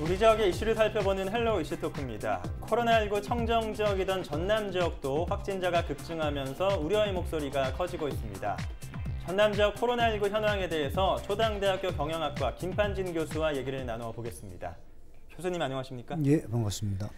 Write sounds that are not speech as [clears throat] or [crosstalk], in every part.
우리 지역의 이슈를 살펴보는 헬로 우 이슈 토크입니다. 코로나19 청정 지역이던 전남 지역도 확진자가 급증하면서 우려의 목소리가 커지고 있습니다. 전남 지역 코로나19 현황에 대해서 초당대학교 경영학과 김판진 교수와 얘기를 나누어 보겠습니다. 교수님 안녕하십니까? 예, 반갑습니다.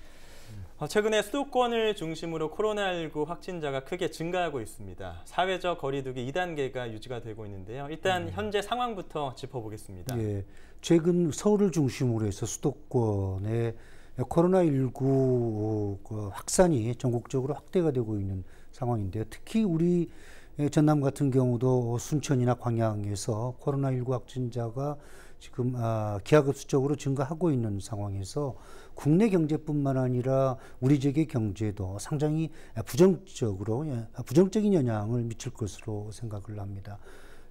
어, 최근에 수도권을 중심으로 코로나19 확진자가 크게 증가하고 있습니다. 사회적 거리두기 2단계가 유지가 되고 있는데요. 일단 음. 현재 상황부터 짚어보겠습니다. 예, 최근 서울을 중심으로 해서 수도권에 코로나19 그 확산이 전국적으로 확대가 되고 있는 상황인데요. 특히 우리 예, 전남 같은 경우도 순천이나 광양에서 코로나19 확진자가 지금 아, 기하급수적으로 증가하고 있는 상황에서 국내 경제뿐만 아니라 우리 지역의 경제도 상당히 부정적으로 예, 부정적인 영향을 미칠 것으로 생각을 합니다.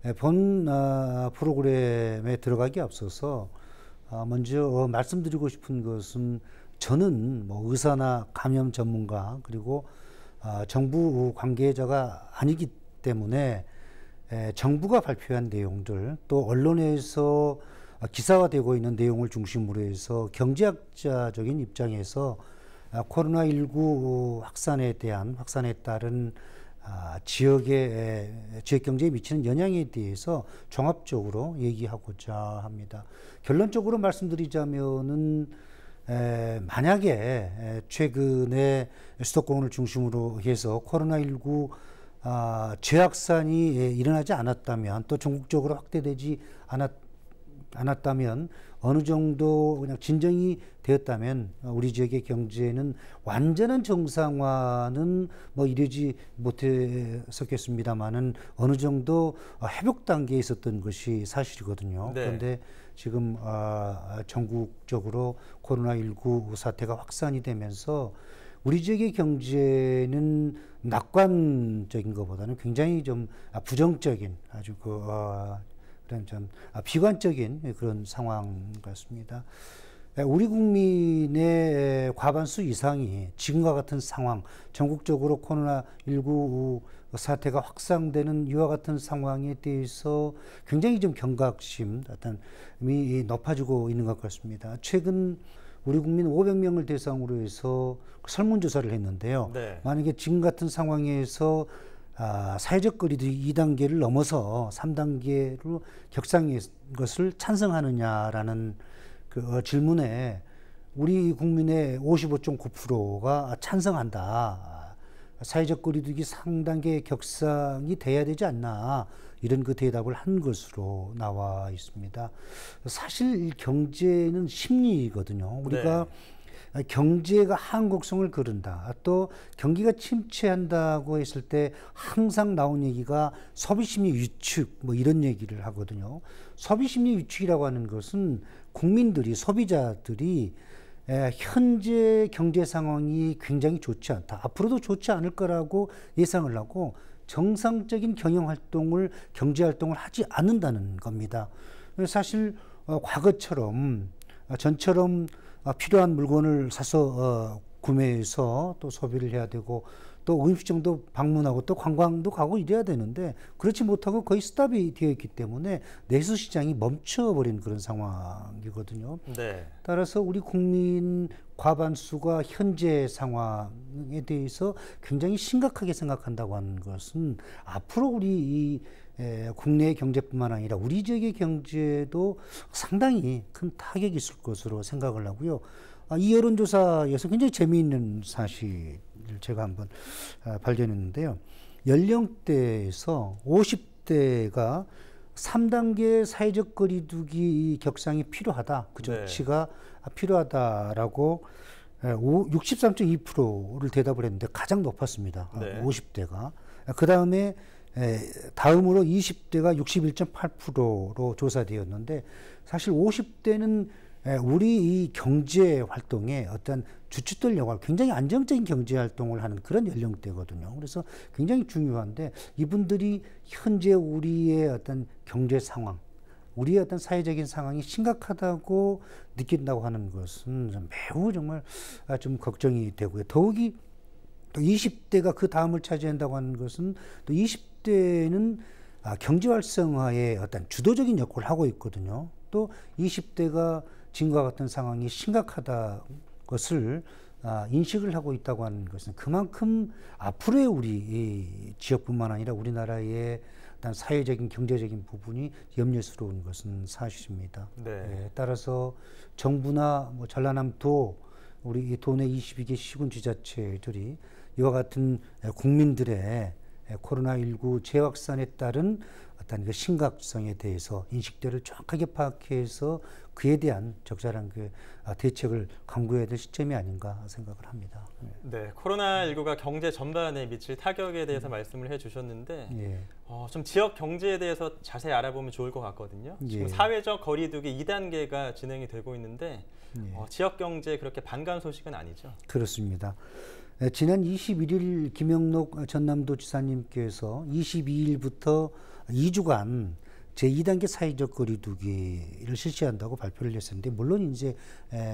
예, 본 아, 프로그램에 들어가기 앞서서 아, 먼저 어, 말씀드리고 싶은 것은 저는 뭐 의사나 감염 전문가 그리고 아, 정부 관계자가 아니기 때문에 에, 예, 정부가 발표한 내용들 또 언론에서 아, 기사화되고 있는 내용을 중심으로 해서 경제학자적인 입장에서 아, 코로나19 확산에 대한 확산에 따른 아, 지역의 지역 경제에 미치는 영향에 대해서 종합적으로 얘기하고자 합니다. 결론적으로 말씀드리자면은 에, 만약에 최근에 수도권을 중심으로 해서 코로나19 아, 재확산이 일어나지 않았다면 또 전국적으로 확대되지 않았 않았다면 어느 정도 그냥 진정이 되었다면 어, 우리 지역의 경제는 완전한 정상화는 뭐 이르지 못했었겠습니다만은 어느 정도 어, 회복 단계에 있었던 것이 사실이거든요. 네. 그런데 지금 아, 전국적으로 코로나19 사태가 확산이 되면서 우리 지역의 경제는 낙관적인 것보다는 굉장히 좀 부정적인 아주 그 어, 그런 좀 아, 비관적인 그런 상황 같습니다. 예, 우리 국민의 과반수 이상이 지금과 같은 상황, 전국적으로 코로나19 사태가 확산되는 이와 같은 상황에 대해서 굉장히 좀 경각심, 어떤이 높아지고 있는 것 같습니다. 최근 우리 국민 500명을 대상으로 해서 설문조사를 했는데요. 네. 만약에 지금 같은 상황에서 아, 사회적 거리두기 2단계를 넘어서 3단계로 격상인 것을 찬성하느냐라는 그 질문에 우리 국민의 55.9%가 찬성한다. 사회적 거리두기 3단계 격상이 돼야 되지 않나 이런 그 대답을 한 것으로 나와 있습니다. 사실 경제는 심리거든요. 우리가 네. 경제가 한국성을 그른다또 경기가 침체한다고 했을 때 항상 나온 얘기가 소비심리 위축 뭐 이런 얘기를 하거든요. 소비심리 위축이라고 하는 것은 국민들이 소비자들이 예, 현재 경제 상황이 굉장히 좋지 않다. 앞으로도 좋지 않을 거라고 예상을 하고 정상적인 경영 활동을 경제 활동을 하지 않는다는 겁니다. 사실 어, 과거처럼 어, 전처럼 아, 필요한 물건을 사서 어, 구매해서 또 소비를 해야 되고 또오입시도 방문하고 또 관광도 가고 이래야 되는데 그렇지 못하고 거의 스탑이 되어 있기 때문에 내수 시장이 멈춰버린 그런 상황이거든요. 네. 따라서 우리 국민 과반수가 현재 상황에 대해서 굉장히 심각하게 생각한다고 하는 것은 앞으로 우리 이 에, 국내 경제뿐만 아니라 우리 지역의 경제도 상당히 큰 타격이 있을 것으로 생각을 하고요. 아, 이 여론조사에서 굉장히 재미있는 사실 제가 한번 아, 발견했는데요. 연령대에서 50대가 3단계 사회적 거리두기 격상이 필요하다. 그 네. 조치가 네. 필요하다라고 63.2%를 대답을 했는데 가장 높았습니다. 아, 네. 50대가. 아, 그 다음에 다음으로 20대가 61.8%로 조사되었는데 사실 50대는 예, 우리 이 경제 활동에 어떤 주춧돌 역할, 굉장히 안정적인 경제 활동을 하는 그런 연령대거든요. 그래서 굉장히 중요한데 이분들이 현재 우리의 어떤 경제 상황, 우리의 어떤 사회적인 상황이 심각하다고 느낀다고 하는 것은 매우 정말 아, 좀 걱정이 되고요. 더욱이 또 20대가 그 다음을 차지한다고 하는 것은 또 20대는 아, 경제 활성화의 어떤 주도적인 역할을 하고 있거든요. 또 20대가 지금과 같은 상황이 심각하다 것을 아, 인식을 하고 있다고 하는 것은 그만큼 앞으로의 우리 지역뿐만 아니라 우리나라의 일단 사회적인 경제적인 부분이 염려스러운 것은 사실입니다. 네. 예, 따라서 정부나 뭐 전라남도 우리 도내 22개 시군 지자체들이 이와 같은 국민들의 예, 코로나19 재확산에 따른 어떤 그 심각성에 대해서 인식들을 정확하게 파악해서 그에 대한 적절한 그 아, 대책을 강구해야 될 시점이 아닌가 생각을 합니다. 네, 코로나19가 경제 전반에 미칠 타격에 대해서 음. 말씀을 해주셨는데 예. 어, 좀 지역 경제에 대해서 자세히 알아보면 좋을 것 같거든요. 예. 지금 사회적 거리두기 2단계가 진행이 되고 있는데 예. 어, 지역 경제 그렇게 반가운 소식은 아니죠? 그렇습니다. 네, 지난 21일 김영록 전남도지사님께서 22일부터 2주간 제2단계 사회적 거리두기를 실시한다고 발표를 했었는데 물론 이제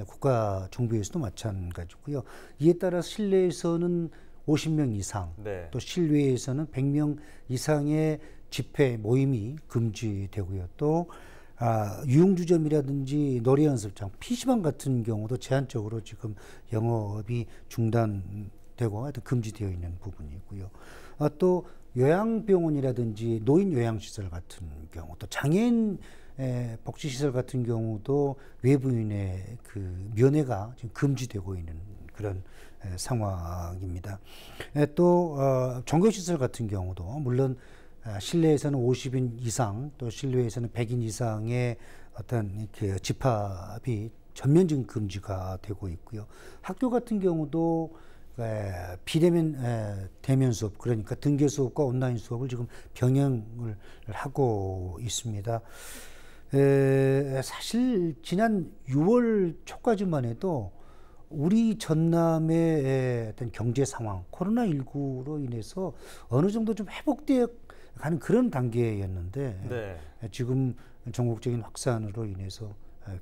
국가 정부에서도 마찬가지고요. 이에 따라 실내에서는 50명 이상, 네. 또 실외에서는 100명 이상의 집회 모임이 금지되고요. 또 아, 유흥주점이라든지 노래 연습장, 피시방 같은 경우도 제한적으로 지금 영업이 중단되고 금지되어 있는 부분이고요. 아, 또 요양병원이라든지 노인 요양시설 같은 경우 또 장애인 복지시설 같은 경우도 외부인의 그 면회가 지금 금지되고 있는 그런 상황입니다. 또 어, 종교시설 같은 경우도 물론 아, 실내에서는 50인 이상 또 실내에서는 100인 이상의 어떤 이렇게 집합이 전면적인 금지가 되고 있고요. 학교 같은 경우도 에, 비대면 에, 대면 수업 그러니까 등교 수업과 온라인 수업을 지금 병행을 하고 있습니다. 에, 사실 지난 6월 초까지만 해도 우리 전남의 어떤 경제 상황 코로나 19로 인해서 어느 정도 좀 회복되어 가는 그런 단계였는데 네. 지금 전국적인 확산으로 인해서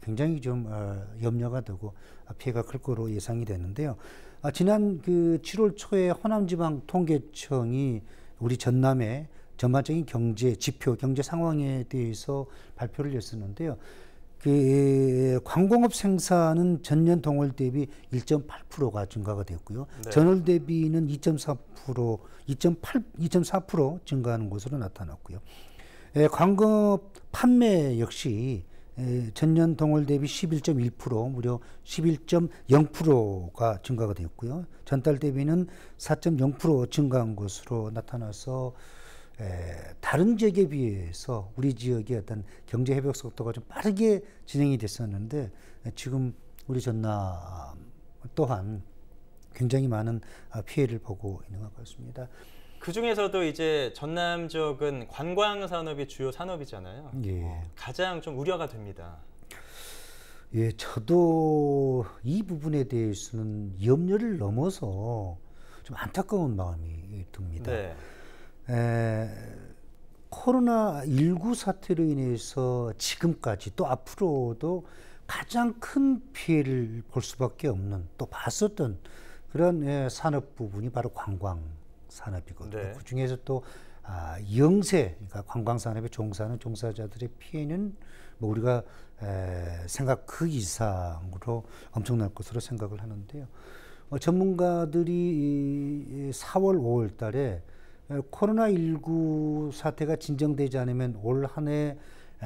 굉장히 좀 어, 염려가 되고 아, 피해가 클 거로 예상이 되는데요. 아, 지난 그 7월 초에 호남지방 통계청이 우리 전남의 전반적인 경제 지표, 경제 상황에 대해서 발표를 했었는데요그 광공업 생산은 전년 동월 대비 1.8%가 증가가 되었고요. 네. 전월 대비는 2.4% 2.8 2.4% 증가하는 것으로 나타났고요. 에, 예, 광업 판매 역시 예, 전년 동월 대비 11.1% 무려 11.0%가 증가가 되었고요. 전달 대비는 4.0% 증가한 것으로 나타나서 예, 다른 지역에 비해서 우리 지역의 어떤 경제 회복 속도가 좀 빠르게 진행이 됐었는데 예, 지금 우리 전남 또한 굉장히 많은 아, 피해를 보고 있는 것 같습니다. 그 중에서도 이제 전남 지역은 관광 산업이 주요 산업이잖아요. 예. 어, 가장 좀 우려가 됩니다. 예, 저도 이 부분에 대해서는 염려를 넘어서 좀 안타까운 마음이 듭니다. 네. 에, 코로나 19 사태로 인해서 지금까지 또 앞으로도 가장 큰 피해를 볼 수밖에 없는 또 봤었던 그런 예, 산업 부분이 바로 관광 산업이거든요. 네. 그 중에서 또 아, 영세, 그러니까 관광산업에 종사하는 종사자들의 피해는 뭐 우리가 에, 생각 그 이상으로 엄청날 것으로 생각을 하는데요. 어, 전문가들이 4월, 5월 달에 코로나19 사태가 진정되지 않으면 올한해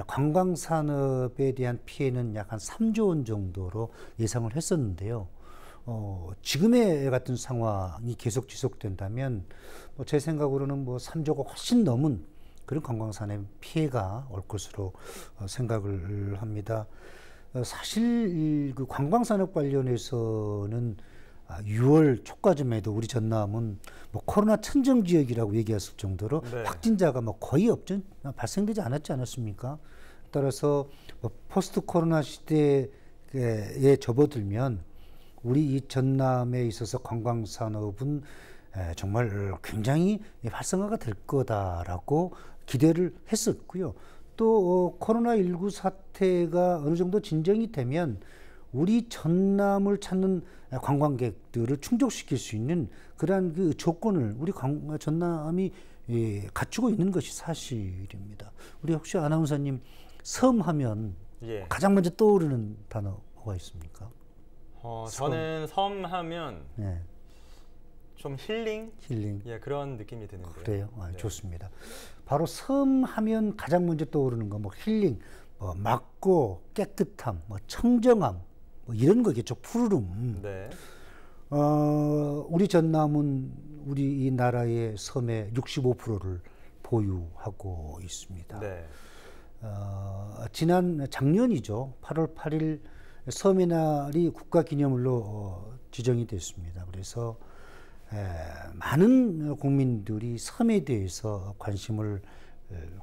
관광산업에 대한 피해는 약 한 3조 원 정도로 예상을 했었는데요. 어, 지금의 같은 상황이 계속 지속된다면 뭐 제 생각으로는 뭐 3조가 훨씬 넘은 그런 관광산의 피해가 올 것으로 어, 생각을 합니다. 어, 사실 그 관광산업 관련해서는 6월 아, 초까지만 도 우리 전남은 뭐 코로나 천정 지역이라고 얘기했을 정도로 네. 확진자가 뭐 거의 없진 발생되지 않았지 않았습니까? 따라서 뭐 포스트 코로나 시대에 접어들면 우리 이 전남에 있어서 관광 산업은 정말 굉장히 활성화가 될 거다라고 기대를 했었고요. 또 어, 코로나 19 사태가 어느 정도 진정이 되면 우리 전남을 찾는 관광객들을 충족시킬 수 있는 그러한 그 조건을 우리 관, 전남이 예, 갖추고 있는 것이 사실입니다. 우리 혹시 아나운서님 섬 하면 예. 가장 먼저 떠오르는 단어 뭐가 있습니까? 어, 저는 섬 하면 네. 좀 힐링? 힐링. 예, 그런 느낌이 드는데요. 그래요? 아, 네. 좋습니다. 바로 섬 하면 가장 먼저 떠오르는 거 뭐 힐링, 뭐 맑고 깨끗함, 뭐 청정함, 뭐 이런 거겠죠. 푸르름. 네. 어, 우리 전남은 우리 이 나라의 섬의 65%를 보유하고 있습니다. 네. 어, 지난 작년이죠. 8월 8일 서민날이 국가기념물로 어, 지정이 됐습니다. 그래서 많은 국민들이 섬에 대해서 관심을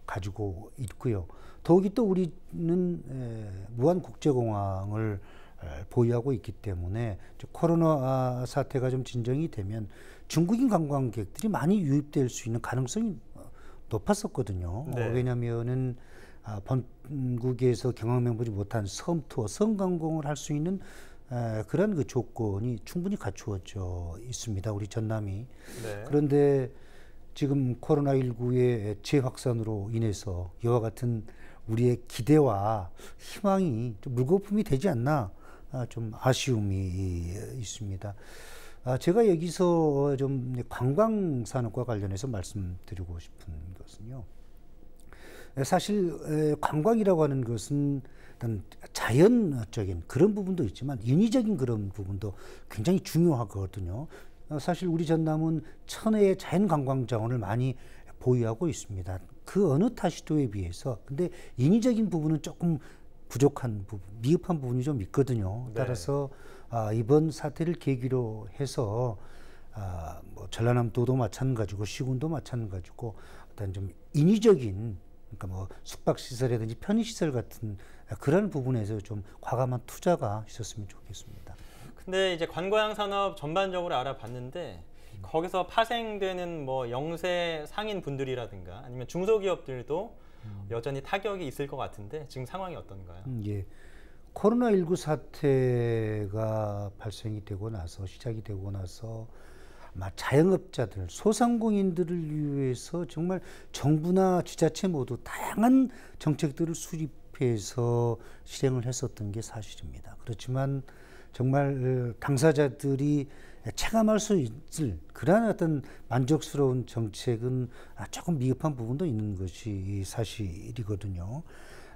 가지고 있고요. 더욱이 또 우리는 무한국제공항을 보유하고 있기 때문에 코로나 사태가 좀 진정이 되면 중국인 관광객들이 많이 유입될 수 있는 가능성이 어, 높았었거든요. 네. 왜냐하면은 아, 본국에서 경험해보지 못한 섬 투어, 성관공을 할 수 있는 그런 그 조건이 충분히 갖추어져 있습니다. 우리 전남이. 네. 그런데 지금 코로나19의 재확산으로 인해서 이와 같은 우리의 기대와 희망이 좀 물거품이 되지 않나 아, 좀 아쉬움이 있습니다. 아, 제가 여기서 좀 관광산업과 관련해서 말씀드리고 싶은 것은요. 사실 관광이라고 하는 것은 일단 자연적인 그런 부분도 있지만 인위적인 그런 부분도 굉장히 중요하거든요. 어, 사실 우리 전남은 천혜의 자연 관광 자원을 많이 보유하고 있습니다. 그 어느 타 시도에 비해서 근데 인위적인 부분은 조금 부족한 부분, 미흡한 부분이 좀 있거든요. 네. 따라서 아, 이번 사태를 계기로 해서 아, 뭐 전라남도도 마찬가지고 시군도 마찬가지고 어떤 좀 인위적인 그러니까 뭐 숙박 시설이라든지 편의 시설 같은 그런 부분에서 좀 과감한 투자가 있었으면 좋겠습니다. 근데 이제 관광 산업 전반적으로 알아봤는데 음. 거기서 파생되는 뭐 영세 상인 분들이라든가 아니면 중소기업들도 음. 여전히 타격이 있을 것 같은데 지금 상황이 어떤가요? 음, 예. 코로나 19 사태가 발생이 되고 나서 시작이 되고 나서 자영업자들, 소상공인들을 위해서 정말 정부나 지자체 모두 다양한 정책들을 수립해서 실행을 했었던 게 사실입니다. 그렇지만 정말 어, 당사자들이 체감할 수 있을 그러한 어떤 만족스러운 정책은 아, 조금 미흡한 부분도 있는 것이 사실이거든요.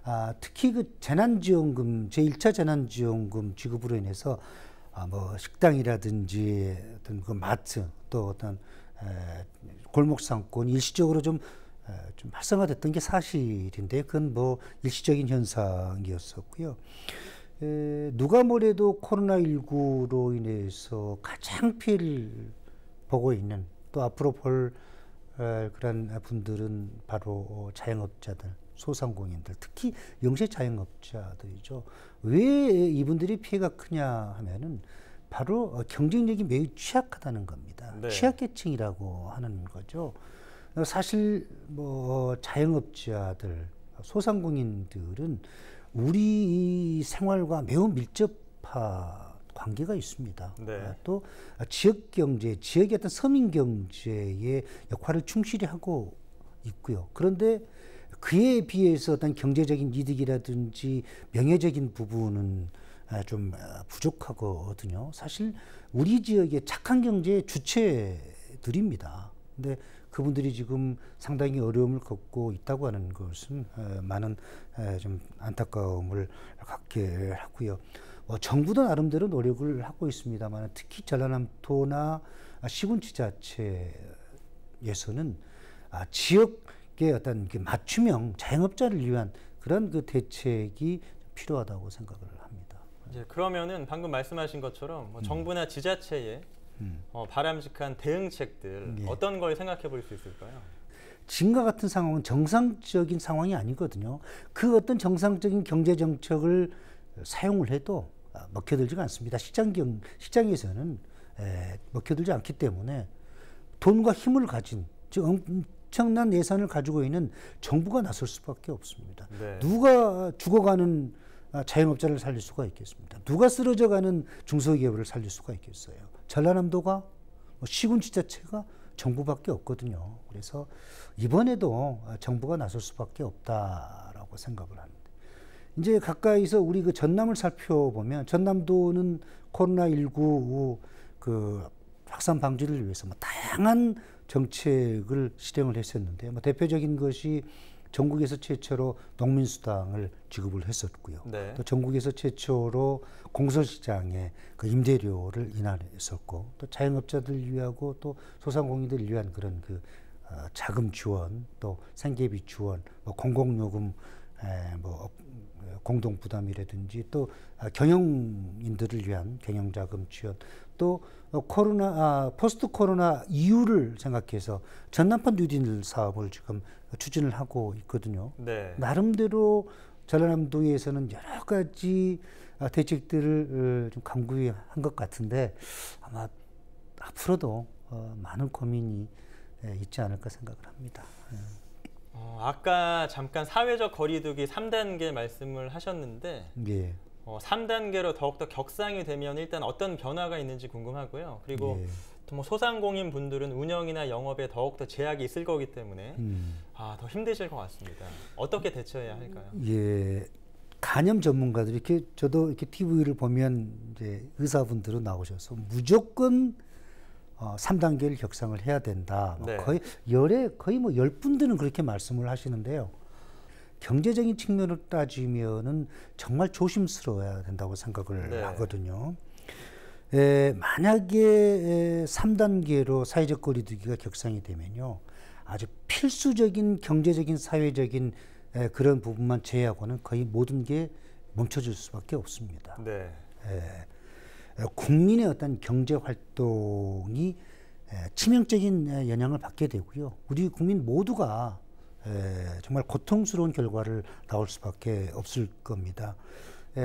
아, 특히 그 재난지원금, 제1차 재난지원금 지급으로 인해서 아뭐 식당이라든지 어떤 그 마트 또 어떤 에, 골목 상권 일시적으로 좀, 좀 활성화됐던 게 사실인데 그건 뭐 일시적인 현상이었었고요. 에, 누가 뭐래도 코로나19로 인해서 가장 피해를 보고 있는 또 앞으로 볼 어, 그런 분들은 바로 어, 자영업자들, 소상공인들, 특히 영세 자영업자들이죠. 왜 이분들이 피해가 크냐 하면은 바로 어, 경쟁력이 매우 취약하다는 겁니다. 네. 취약계층이라고 하는 거죠. 사실 뭐 자영업자들, 소상공인들은 우리 생활과 매우 밀접하 관계가 있습니다. 네. 아, 또 지역 경제, 지역의 어떤 서민 경제의 역할을 충실히 하고 있고요. 그런데 그에 비해서 어떤 경제적인 이득이라든지 명예적인 부분은 아, 좀 아, 부족하거든요. 사실 우리 지역의 착한 경제의 주체들입니다. 근데 그분들이 지금 상당히 어려움을 겪고 있다고 하는 것은 어, 많은 좀 안타까움을 갖게 하고요. 어, 정부도 나름대로 노력을 하고 있습니다만 특히 전라남도나 시군 지자체에서는 아, 지역의 어떤 맞춤형 자영업자를 위한 그런 그 대책이 필요하다고 생각을 합니다. 예, 그러면은 방금 말씀하신 것처럼 뭐 음. 정부나 지자체의 음. 어, 바람직한 대응책들 예. 어떤 걸 생각해 볼 수 있을까요? 지금과 같은 상황은 정상적인 상황이 아니거든요. 그 어떤 정상적인 경제 정책을 사용을 해도 먹혀들지가 않습니다. 시장 경, 시장에서는 에, 먹혀들지 않기 때문에 돈과 힘을 가진 즉 엄청난 예산을 가지고 있는 정부가 나설 수밖에 없습니다. 네. 누가 죽어가는 아, 자영업자를 살릴 수가 있겠습니다. 누가 쓰러져가는 중소기업을 살릴 수가 있겠어요. 전라남도가 뭐 시군 지자체가 정부밖에 없거든요. 그래서 이번에도 아, 정부가 나설 수밖에 없다라고 생각을 합니다. 이제 가까이서 우리 그 전남을 살펴보면 전남도는 코로나19 그 확산 방지를 위해서 뭐 다양한 정책을 실행을 했었는데 뭐 대표적인 것이 전국에서 최초로 농민수당을 지급을 했었고요. 네. 또 전국에서 최초로 공설시장의그 임대료를 인하했었고 또 자영업자들 위하고 또 소상공인들 위한 그런 그 어, 자금 지원 또 생계비 지원 뭐 공공요금 에, 뭐 공동 부담이라든지 또 아, 경영인들을 위한 경영자금 지원 또 어, 코로나 아, 포스트 코로나 이후를 생각해서 전남판 뉴딜 사업을 지금 추진을 하고 있거든요. 네. 나름대로 전라남도에서는 여러 가지 아, 대책들을 어, 좀 강구한 것 같은데 아마 앞으로도 어, 많은 고민이 예, 있지 않을까 생각을 합니다. 예. 어, 아까 잠깐 사회적 거리두기 3단계 말씀을 하셨는데 예. 어, 3단계로 더욱더 격상이 되면 일단 어떤 변화가 있는지 궁금하고요. 그리고 예. 뭐 소상공인 분들은 운영이나 영업에 더욱더 제약이 있을 거기 때문에 음. 아, 더 힘드실 것 같습니다. 어떻게 대처해야 할까요? 예. 간염 전문가들 이렇게 저도 이렇게 TV를 보면 이제 의사분들은 나오셔서 무조건 어, 3단계를 격상을 해야 된다. 뭐 네. 거의 열에 거의 뭐 열 분들은 그렇게 말씀을 하시는데요. 경제적인 측면을 따지면은 정말 조심스러워야 된다고 생각을 네. 하거든요. 에, 만약에 3단계로 사회적 거리두기가 격상이 되면요. 아주 필수적인 경제적인 사회적인 에, 그런 부분만 제외하고는 거의 모든 게 멈춰질 수밖에 없습니다. 네. 에, 국민의 어떤 경제 활동이 치명적인 영향을 받게 되고요. 우리 국민 모두가 정말 고통스러운 결과를 나올 수밖에 없을 겁니다.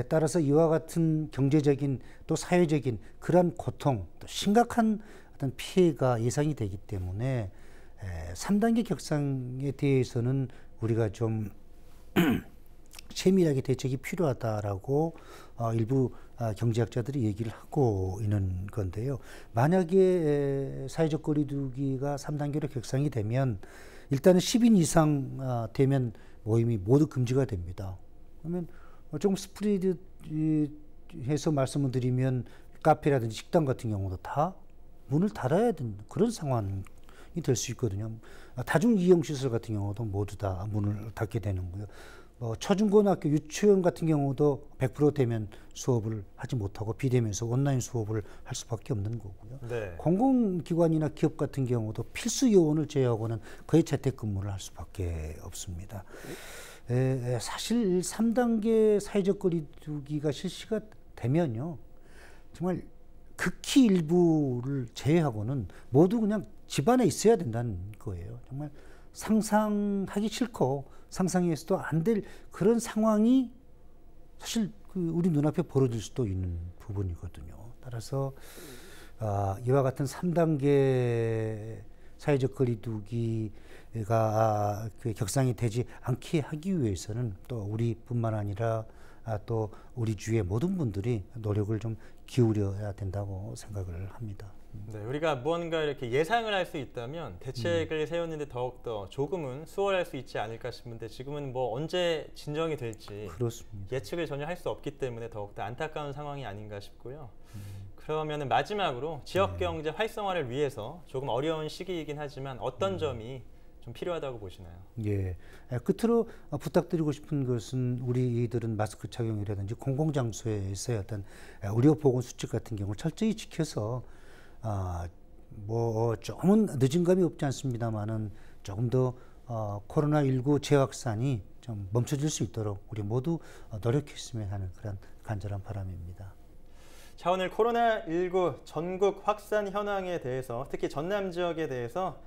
따라서 이와 같은 경제적인 또 사회적인 그러 고통, 또 심각한 어떤 피해가 예상이 되기 때문에 3단계 격상에 대해서는 우리가 좀 [clears throat] 세밀하게 대책이 필요하다라고 어, 일부 아, 경제학자들이 얘기를 하고 있는 건데요. 만약에 사회적 거리두기가 3단계로 격상이 되면 일단은 10인 이상 아, 되면 모임이 모두 금지가 됩니다. 그러면 어, 조금 스프레드 해서 말씀을 드리면 카페라든지 식당 같은 경우도 다 문을 닫아야 되는 그런 상황이 될 수 있거든요. 아, 다중 이용 시설 같은 경우도 모두 다 문을 닫게 되는 거예요. 뭐 초중고등학교 유치원 같은 경우도 100% 대면 수업을 하지 못하고 비대면서 온라인 수업을 할 수밖에 없는 거고요. 네. 공공기관이나 기업 같은 경우도 필수 요원을 제외하고는 거의 재택근무를 할 수밖에 없습니다. 에, 에, 사실 3단계 사회적 거리두기가 실시가 되면요. 정말 극히 일부를 제외하고는 모두 그냥 집안에 있어야 된다는 거예요. 정말 상상하기 싫고 상상해서도 안 될 그런 상황이 사실 그 우리 눈앞에 벌어질 수도 있는 부분이거든요. 따라서 아, 이와 같은 3단계 사회적 거리두기가 그 격상이 되지 않게 하기 위해서는 또 우리뿐만 아니라 아, 또 우리 주위의 모든 분들이 노력을 좀 기울여야 된다고 생각을 합니다. 네, 우리가 무언가 이렇게 예상을 할 수 있다면 대책을 음. 세우는데 더욱더 조금은 수월할 수 있지 않을까 싶은데 지금은 뭐 언제 진정이 될지 그렇습니다. 예측을 전혀 할 수 없기 때문에 더욱더 안타까운 상황이 아닌가 싶고요. 음. 그러면 마지막으로 지역 네. 경제 네. 활성화를 위해서 조금 어려운 시기이긴 하지만 어떤 음. 점이 좀 필요하다고 보시나요? 예. 예 끝으로 부탁드리고 싶은 것은 우리 이들은 마스크 착용이라든지 공공장소에 있어야 어떤 의료 보건 수칙 같은 경우를 철저히 지켜서 아, 뭐, 어, 뭐 조금은 늦은 감이 없지 않습니다만은 조금 더 어, 코로나19 재확산이 좀 멈춰질 수 있도록 우리 모두 어, 노력했으면 하는 그런 간절한 바람입니다. 자 오늘 코로나19 전국 확산 현황에 대해서 특히 전남 지역에 대해서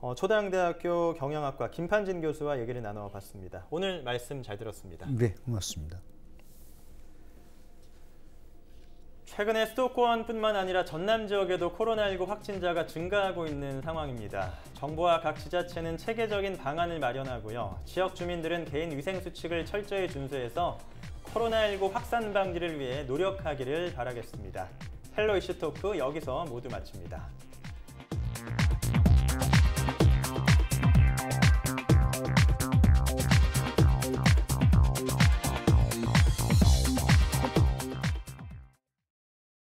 어, 초당대학교 경영학과 김판진 교수와 얘기를 나눠봤습니다. 오늘 말씀 잘 들었습니다. 네, 고맙습니다. 최근에 수도권뿐만 아니라 전남 지역에도 코로나19 확진자가 증가하고 있는 상황입니다. 정부와 각 지자체는 체계적인 방안을 마련하고요. 지역 주민들은 개인 위생 수칙을 철저히 준수해서 코로나19 확산 방지를 위해 노력하기를 바라겠습니다. 헬로 이슈토크 여기서 모두 마칩니다.